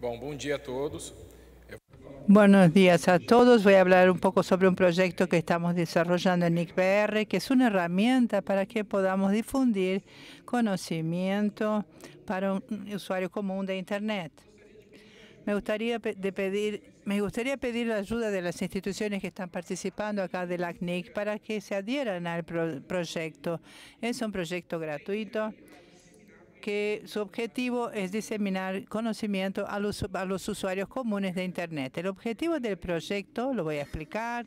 Buenos días a todos. Voy a hablar un poco sobre un proyecto que estamos desarrollando en NICBR, que es una herramienta para que podamos difundir conocimiento para un usuario común de Internet. Me gustaría, de pedir, me gustaría pedir la ayuda de las instituciones que están participando acá de la ACNIC para que se adhieran al proyecto. Es un proyecto gratuito que su objetivo es diseminar conocimiento a los, usuarios comunes de Internet. El objetivo del proyecto, lo voy a explicar,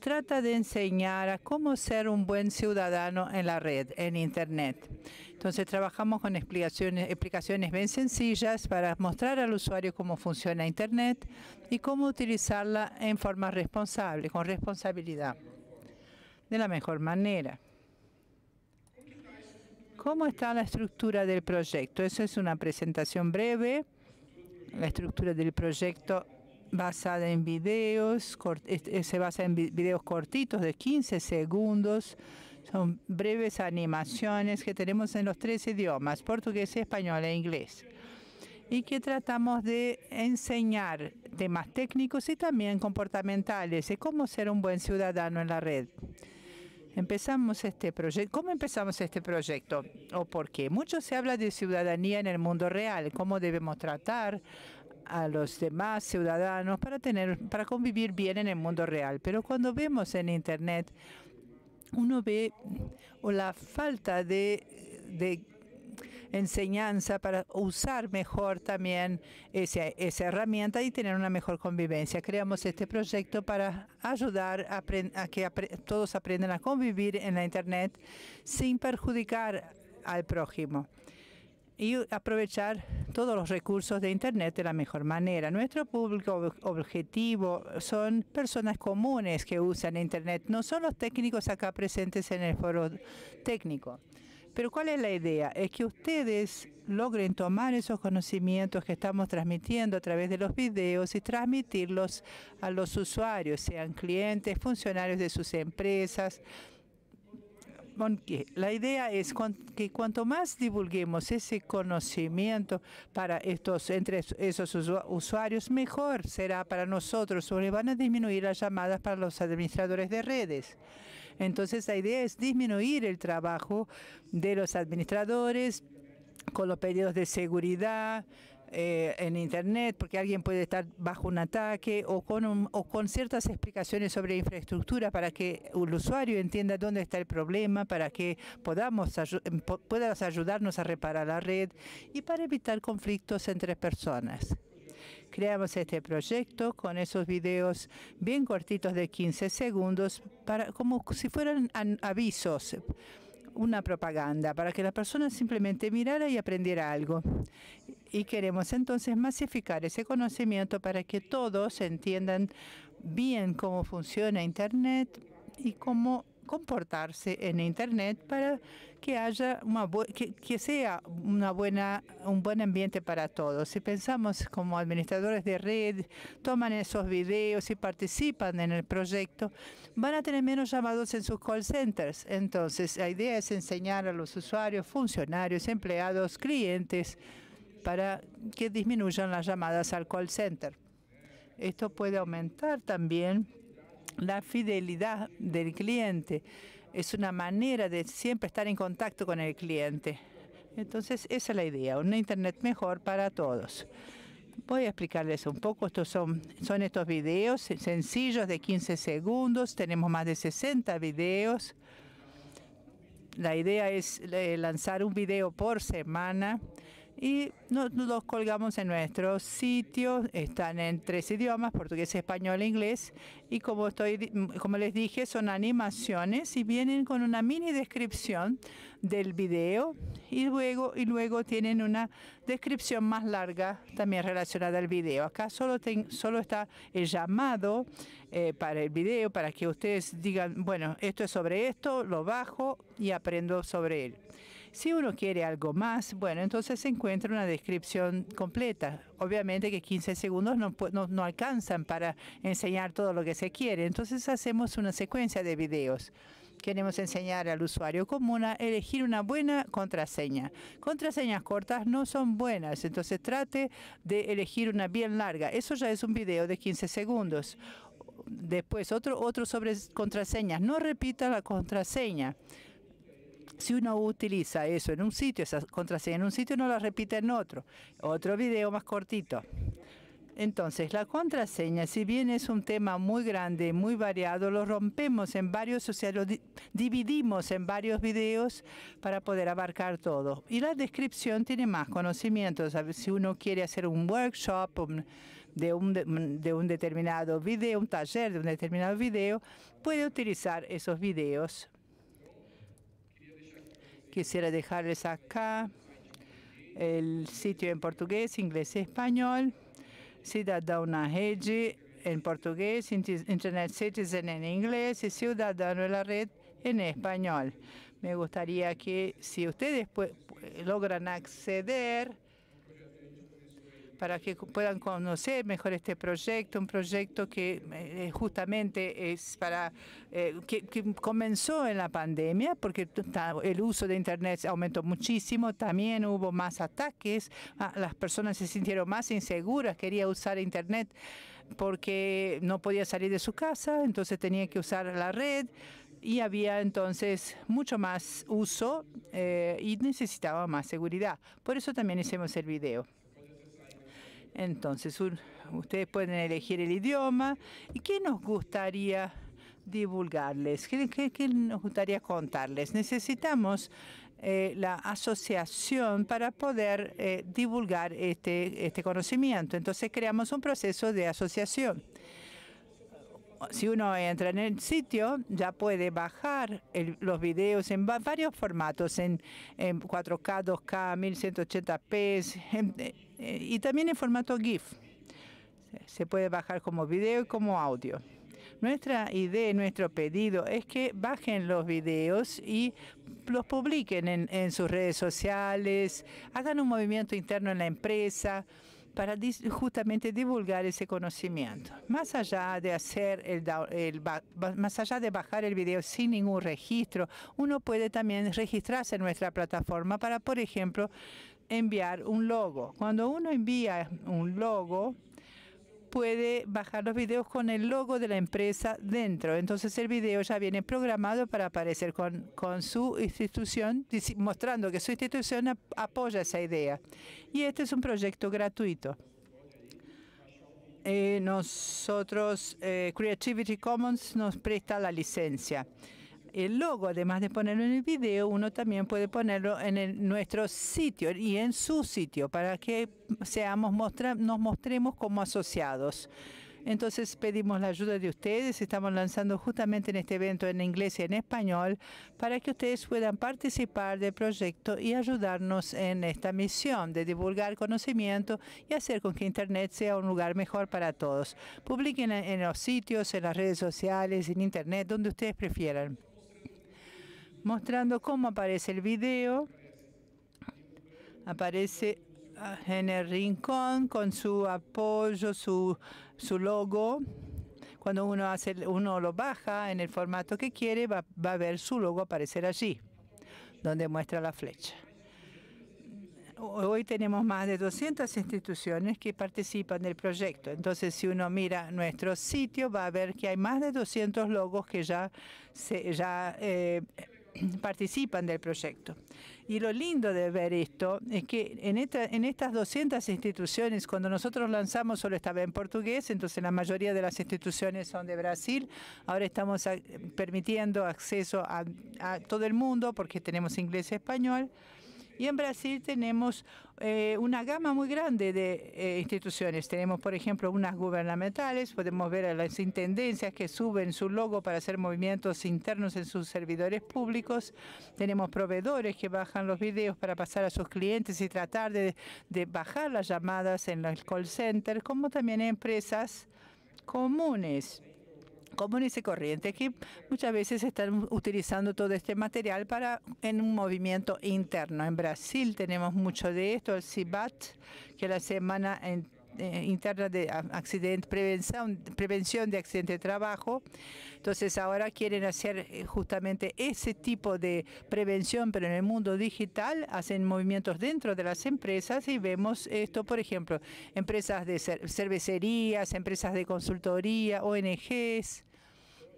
trata de enseñar a cómo ser un buen ciudadano en la red, en Internet. Entonces trabajamos con explicaciones, explicaciones bien sencillas para mostrar al usuario cómo funciona Internet y cómo utilizarla en forma responsable, con responsabilidad, de la mejor manera. ¿Cómo está la estructura del proyecto? Eso es una presentación breve. La estructura del proyecto basada en videos, se basa en videos cortitos de 15 segundos. Son breves animaciones que tenemos en los tres idiomas, portugués, español e inglés. Y que tratamos de enseñar temas técnicos y también comportamentales de cómo ser un buen ciudadano en la red. Empezamos este proyecto. ¿Cómo empezamos este proyecto? ¿O por qué? Mucho se habla de ciudadanía en el mundo real, cómo debemos tratar a los demás ciudadanos para tener para convivir bien en el mundo real, pero cuando vemos en internet uno ve o la falta de enseñanza para usar mejor también esa, esa herramienta y tener una mejor convivencia. Creamos este proyecto para ayudar a, que todos aprendan a convivir en la Internet sin perjudicar al prójimo y aprovechar todos los recursos de Internet de la mejor manera. Nuestro público objetivo son personas comunes que usan Internet, no son los técnicos acá presentes en el foro técnico. Pero ¿cuál es la idea? Es que ustedes logren tomar esos conocimientos que estamos transmitiendo a través de los videos y transmitirlos a los usuarios, sean clientes, funcionarios de sus empresas, la idea es que cuanto más divulguemos ese conocimiento para estos entre esos usuarios, mejor será para nosotros, sobre van a disminuir las llamadas para los administradores de redes. Entonces la idea es disminuir el trabajo de los administradores con los pedidos de seguridad, eh, en Internet, porque alguien puede estar bajo un ataque o con, ciertas explicaciones sobre infraestructura para que el usuario entienda dónde está el problema, para que podamos puedas ayudarnos a reparar la red y para evitar conflictos entre personas. Creamos este proyecto con esos videos bien cortitos de 15 segundos, para, como si fueran avisos una propaganda para que la persona simplemente mirara y aprendiera algo. Y queremos entonces masificar ese conocimiento para que todos entiendan bien cómo funciona Internet y cómo comportarse en Internet para que haya una que, que, sea una buena un buen ambiente para todos. Si pensamos como administradores de red, toman esos videos y participan en el proyecto, van a tener menos llamados en sus call centers. Entonces, la idea es enseñar a los usuarios, funcionarios, empleados, clientes, para que disminuyan las llamadas al call center. Esto puede aumentar también la fidelidad del cliente es una manera de siempre estar en contacto con el cliente. Entonces, esa es la idea, Un Internet mejor para todos. Voy a explicarles un poco. Estos son, son estos videos sencillos de 15 segundos. Tenemos más de 60 videos. La idea es eh, lanzar un video por semana y nos los colgamos en nuestro sitio. Están en tres idiomas, portugués, español e inglés. Y como, estoy, mm, como les dije, son animaciones y vienen con una mini descripción del video y luego, y luego tienen una descripción más larga también relacionada al video. Acá solo, solo está el llamado eh, para el video para que ustedes digan, bueno, esto es sobre esto, lo bajo y aprendo sobre él. Si uno quiere algo más, bueno, entonces se encuentra una descripción completa. Obviamente que 15 segundos no, alcanzan para enseñar todo lo que se quiere. Entonces hacemos una secuencia de videos. Queremos enseñar al usuario común a elegir una buena contraseña. Contraseñas cortas no son buenas, entonces trate de elegir una bien larga. Eso ya es un video de 15 segundos. Después, otro, otro sobre contraseñas. No repita la contraseña. Si uno utiliza eso en un sitio, esa contraseña en un sitio, no la repite en otro. Otro video más cortito. Entonces, la contraseña, si bien es un tema muy grande, muy variado, lo rompemos en varios, o sea, lo dividimos en varios videos para poder abarcar todo. Y la descripción tiene más conocimientos. Si uno quiere hacer un workshop de, un, de un determinado video, un taller de un determinado video, puede utilizar esos videos Quisiera dejarles acá el sitio en portugués, inglés y español. Ciudadana Rede en portugués, Internet Citizen en inglés y Ciudadano de la Red en español. Me gustaría que si ustedes logran acceder para que puedan conocer mejor este proyecto, un proyecto que eh, eh, justamente es para eh, que, comenzó en la pandemia porque el uso de internet aumentó muchísimo, también hubo más ataques, ah, las personas se sintieron más inseguras, quería usar internet porque no podía salir de su casa, entonces tenía que usar la red y había entonces mucho más uso y necesitaba más seguridad. Por eso también hicimos el video. Entonces, ustedes pueden elegir el idioma y qué nos gustaría divulgarles, qué, nos gustaría contarles. Necesitamos eh, la asociación para poder eh, divulgar este, este, conocimiento. Entonces creamos un proceso de asociación. Si uno entra en el sitio, ya puede bajar los videos en varios formatos, en, 4K, 2K, 1180p, en, eh, y también en formato GIF. Se puede bajar como video y como audio. Nuestra idea, nuestro pedido es que bajen los videos y los publiquen en, sus redes sociales, hagan un movimiento interno en la empresa para justamente divulgar ese conocimiento. Más allá de hacer el, más allá de bajar el video sin ningún registro, uno puede también registrarse en nuestra plataforma para, por ejemplo, enviar un logo. Cuando uno envía un logo, puede bajar los videos con el logo de la empresa dentro. Entonces el video ya viene programado para aparecer con, su institución, mostrando que su institución apoya esa idea. Y este es un proyecto gratuito. Eh, nosotros, eh, Creativity Commons nos presta la licencia el logo, además de ponerlo en el video, uno también puede ponerlo en nuestro sitio y en su sitio para que seamos nos mostremos como asociados. Entonces pedimos la ayuda de ustedes, estamos lanzando justamente en este evento en inglés y en español para que ustedes puedan participar del proyecto y ayudarnos en esta misión de divulgar conocimiento y hacer con que Internet sea un lugar mejor para todos. Publiquen en los sitios, en las redes sociales, en Internet, donde ustedes prefieran mostrando cómo aparece el video. Aparece ah, en el rincón con su apoyo, su, logo. Cuando uno, hace, uno lo baja en el formato que quiere, va, a ver su logo aparecer allí, donde muestra la flecha. Hoy tenemos más de 200 instituciones que participan del proyecto. Entonces, si uno mira nuestro sitio, va a ver que hay más de 200 logos que ya, se, ya eh, participan del proyecto. Y lo lindo de ver esto es que en, estas 200 instituciones, cuando nosotros lanzamos solo estaba en portugués, entonces la mayoría de las instituciones son de Brasil, ahora estamos permitiendo acceso a todo el mundo porque tenemos inglés y español. Y en Brasil tenemos eh, una gama muy grande de eh, instituciones. Tenemos, por ejemplo, unas gubernamentales, podemos ver a las intendencias que suben su logo para hacer movimientos internos en sus servidores públicos. Tenemos proveedores que bajan los videos para pasar a sus clientes y tratar de, de bajar las llamadas en los call center, como también empresas comunes comunes y corrientes que muchas veces están utilizando todo este material para en un movimiento interno. En Brasil tenemos mucho de esto, el CIBAT, que es la semana eh, eh, interna de prevención, prevención de accidente de trabajo. Entonces ahora quieren hacer eh, justamente ese tipo de prevención, pero en el mundo digital hacen movimientos dentro de las empresas y vemos esto, por ejemplo, empresas de cervecerías, empresas de consultoría, ONGs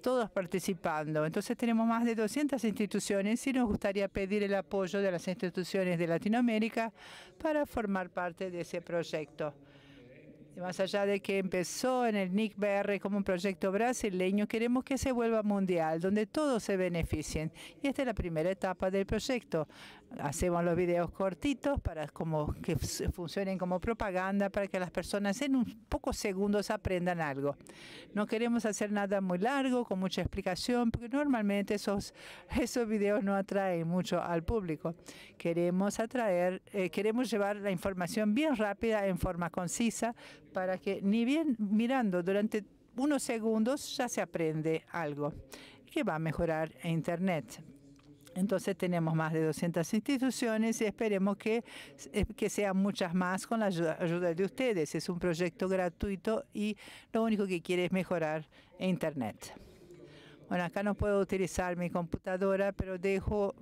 todos participando. Entonces tenemos más de 200 instituciones y nos gustaría pedir el apoyo de las instituciones de Latinoamérica para formar parte de ese proyecto. Más allá de que empezó en el NICBR como un proyecto brasileño, queremos que se vuelva mundial, donde todos se beneficien. Y esta es la primera etapa del proyecto hacemos los videos cortitos para como que funcionen como propaganda para que las personas en un pocos segundos aprendan algo. No queremos hacer nada muy largo con mucha explicación porque normalmente esos esos videos no atraen mucho al público. Queremos atraer eh, queremos llevar la información bien rápida en forma concisa para que ni bien mirando durante unos segundos ya se aprende algo que va a mejorar internet entonces tenemos más de 200 instituciones y esperemos que, eh, que sean muchas más con la ayuda, de ustedes. Es un proyecto gratuito y lo único que quiere es mejorar Internet. Bueno, acá no puedo utilizar mi computadora, pero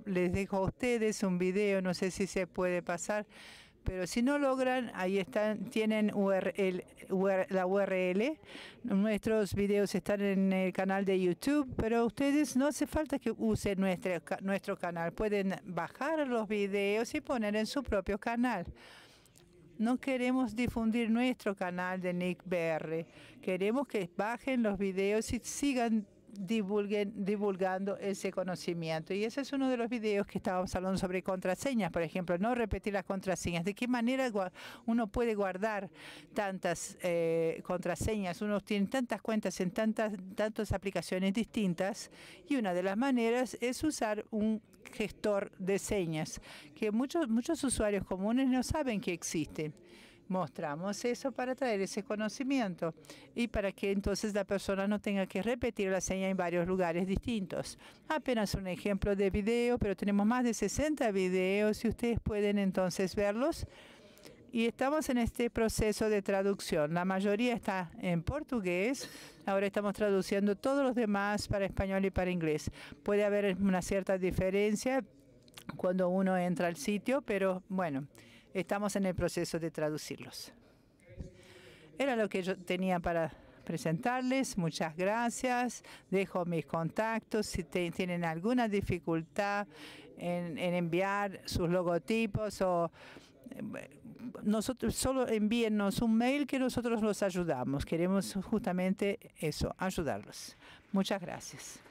les dejo a ustedes un video, no sé si se puede pasar pero si no logran, ahí están, tienen la URL. Nuestros videos están en el canal de YouTube, pero ustedes no hace falta que usen nuestro, nuestro canal. Pueden bajar los videos y poner en su propio canal. No queremos difundir nuestro canal de Nick BR. Queremos que bajen los videos y sigan divulguen, divulgando ese conocimiento. Y ese es uno de los videos que estábamos hablando sobre contraseñas, por ejemplo, no repetir las contraseñas. ¿De qué manera uno puede guardar tantas eh, contraseñas? Uno tiene tantas cuentas en tantas, tantas aplicaciones distintas y una de las maneras es usar un gestor de señas que muchos, muchos usuarios comunes no saben que existe mostramos eso para traer ese conocimiento y para que entonces la persona no tenga que repetir la seña en varios lugares distintos. Apenas un ejemplo de video, pero tenemos más de 60 videos y ustedes pueden entonces verlos. Y estamos en este proceso de traducción. La mayoría está en portugués. Ahora estamos traduciendo todos los demás para español y para inglés. Puede haber una cierta diferencia cuando uno entra al sitio, pero bueno. Estamos en el proceso de traducirlos. Era lo que yo tenía para presentarles. Muchas gracias. Dejo mis contactos. Si tienen alguna dificultad en, enviar sus logotipos o eh, nosotros solo envíennos un mail que nosotros los ayudamos. Queremos justamente eso, ayudarlos. Muchas gracias.